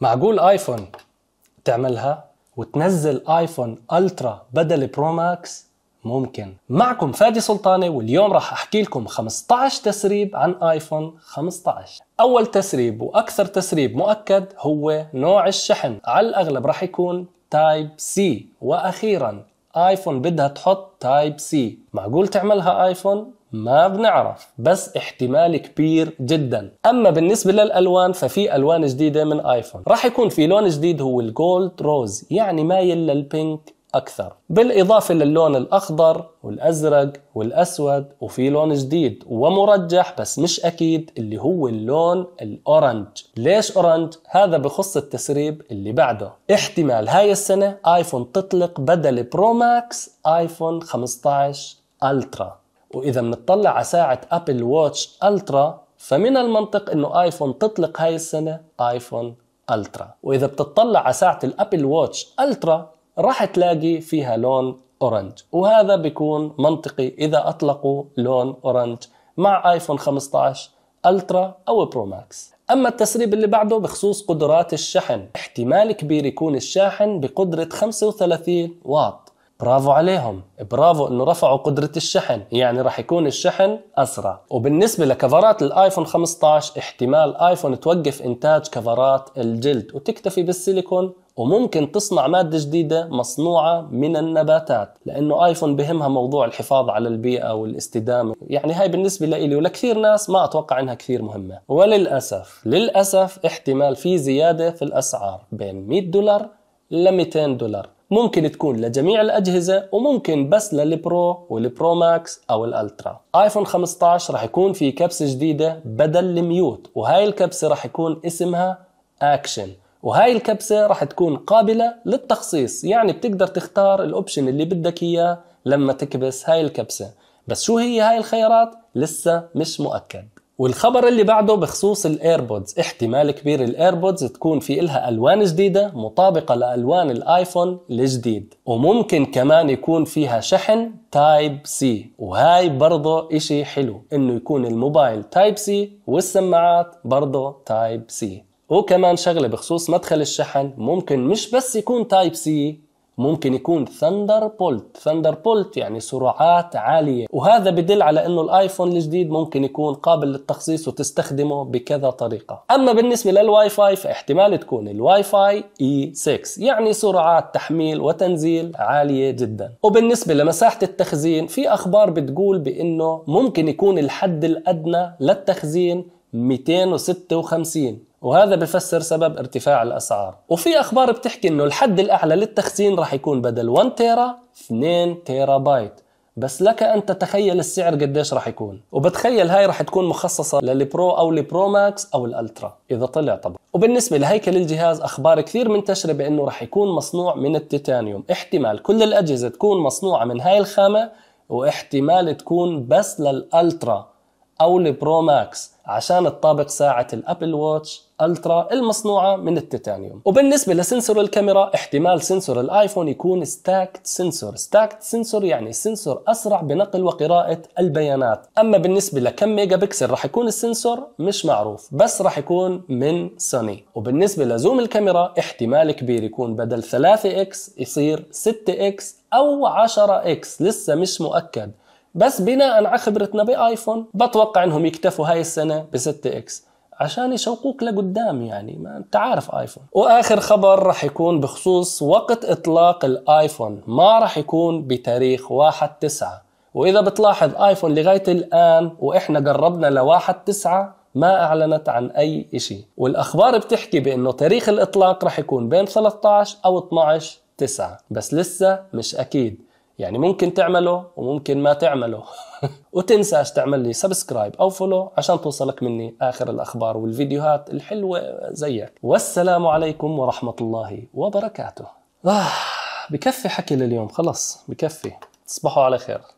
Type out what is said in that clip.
معقول ايفون تعملها وتنزل ايفون الترا بدل برو ماكس ممكن معكم فادي سلطاني واليوم راح احكي لكم 15 تسريب عن ايفون 15 اول تسريب واكثر تسريب مؤكد هو نوع الشحن على الاغلب راح يكون تايب سي واخيرا ايفون بدها تحط تايب سي معقول تعملها ايفون ما بنعرف بس احتمال كبير جدا اما بالنسبه للالوان ففي الوان جديده من ايفون راح يكون في لون جديد هو الجولد روز يعني مايل للبينك أكثر بالإضافة للون الأخضر والأزرق والأسود وفي لون جديد ومرجح بس مش أكيد اللي هو اللون الأورنج ليش أورنج؟ هذا بخص التسريب اللي بعده احتمال هاي السنة آيفون تطلق بدل برو ماكس آيفون 15 ألترا واذا بنطلع على ساعه ابل واتش الترا فمن المنطق انه ايفون تطلق هاي السنه ايفون الترا واذا بتطلع على ساعه الابل واتش الترا راح تلاقي فيها لون اورنج وهذا بيكون منطقي اذا اطلقوا لون اورنج مع ايفون 15 الترا او برو ماكس اما التسريب اللي بعده بخصوص قدرات الشحن احتمال كبير يكون الشاحن بقدره 35 واط برافو عليهم برافو انه رفعوا قدرة الشحن يعني رح يكون الشحن اسرع وبالنسبة لكفرات الايفون 15 احتمال ايفون توقف انتاج كفرات الجلد وتكتفي بالسيليكون وممكن تصنع مادة جديدة مصنوعة من النباتات لأنه آيفون بهمها موضوع الحفاظ على البيئة والاستدامة يعني هاي بالنسبة لإلي ولكثير ناس ما أتوقع أنها كثير مهمة وللأسف للأسف احتمال في زيادة في الأسعار بين 100 دولار ل 200 دولار ممكن تكون لجميع الأجهزة وممكن بس للبرو والبرو ماكس أو الألترا ايفون 15 راح يكون في كبسة جديدة بدل الميوت وهاي الكبسة راح يكون اسمها أكشن وهاي الكبسة راح تكون قابلة للتخصيص يعني بتقدر تختار الأوبشن اللي بدك إياه لما تكبس هاي الكبسة بس شو هي هاي الخيارات لسه مش مؤكد والخبر اللي بعده بخصوص الايربودز احتمال كبير الايربودز تكون في إلها الوان جديده مطابقه لالوان الايفون الجديد وممكن كمان يكون فيها شحن تايب سي وهاي برضه اشي حلو انه يكون الموبايل تايب سي والسماعات برضه تايب سي وكمان شغله بخصوص مدخل الشحن ممكن مش بس يكون تايب سي ممكن يكون ثندر بولت ثندر بولت يعني سرعات عالية وهذا بدل على أنه الآيفون الجديد ممكن يكون قابل للتخصيص وتستخدمه بكذا طريقة أما بالنسبة للواي فاي فاحتمال تكون الواي فاي اي e 6 يعني سرعات تحميل وتنزيل عالية جدا وبالنسبة لمساحة التخزين في أخبار بتقول بأنه ممكن يكون الحد الأدنى للتخزين 256 وهذا بفسر سبب ارتفاع الاسعار وفي اخبار بتحكي انه الحد الاعلى للتخزين راح يكون بدل 1 تيرا 2 تيرا بايت بس لك ان تتخيل السعر قديش راح يكون وبتخيل هاي راح تكون مخصصه للبرو او البرو ماكس او الالترا اذا طلع طبعا وبالنسبه لهيكل الجهاز اخبار كثير منتشره بانه راح يكون مصنوع من التيتانيوم احتمال كل الاجهزه تكون مصنوعه من هاي الخامه واحتمال تكون بس للالترا أو البرو ماكس عشان تطابق ساعة الأبل واتش الترا المصنوعة من التيتانيوم وبالنسبة لسنسور الكاميرا احتمال سنسور الايفون يكون ستاكت سنسور ستاكت سنسور يعني سنسور اسرع بنقل وقراءة البيانات اما بالنسبة لكم ميجا بكسل رح يكون السنسور مش معروف بس رح يكون من سوني وبالنسبة لزوم الكاميرا احتمال كبير يكون بدل 3 اكس يصير 6 اكس او 10 اكس لسه مش مؤكد بس بناء على خبرتنا بايفون بتوقع انهم يكتفوا هاي السنه ب 6 اكس عشان يشوقوك لقدام يعني ما انت عارف ايفون واخر خبر راح يكون بخصوص وقت اطلاق الايفون ما راح يكون بتاريخ 1 9 واذا بتلاحظ ايفون لغايه الان واحنا قربنا ل 1 9 ما اعلنت عن اي شيء والاخبار بتحكي بانه تاريخ الاطلاق راح يكون بين 13 او 12 9 بس لسه مش اكيد يعني ممكن تعمله وممكن ما تعمله وتنساش تعمل لي سبسكرايب او فولو عشان توصلك مني اخر الاخبار والفيديوهات الحلوه زيك والسلام عليكم ورحمه الله وبركاته آه بكفي حكي لليوم خلص بكفي تصبحوا على خير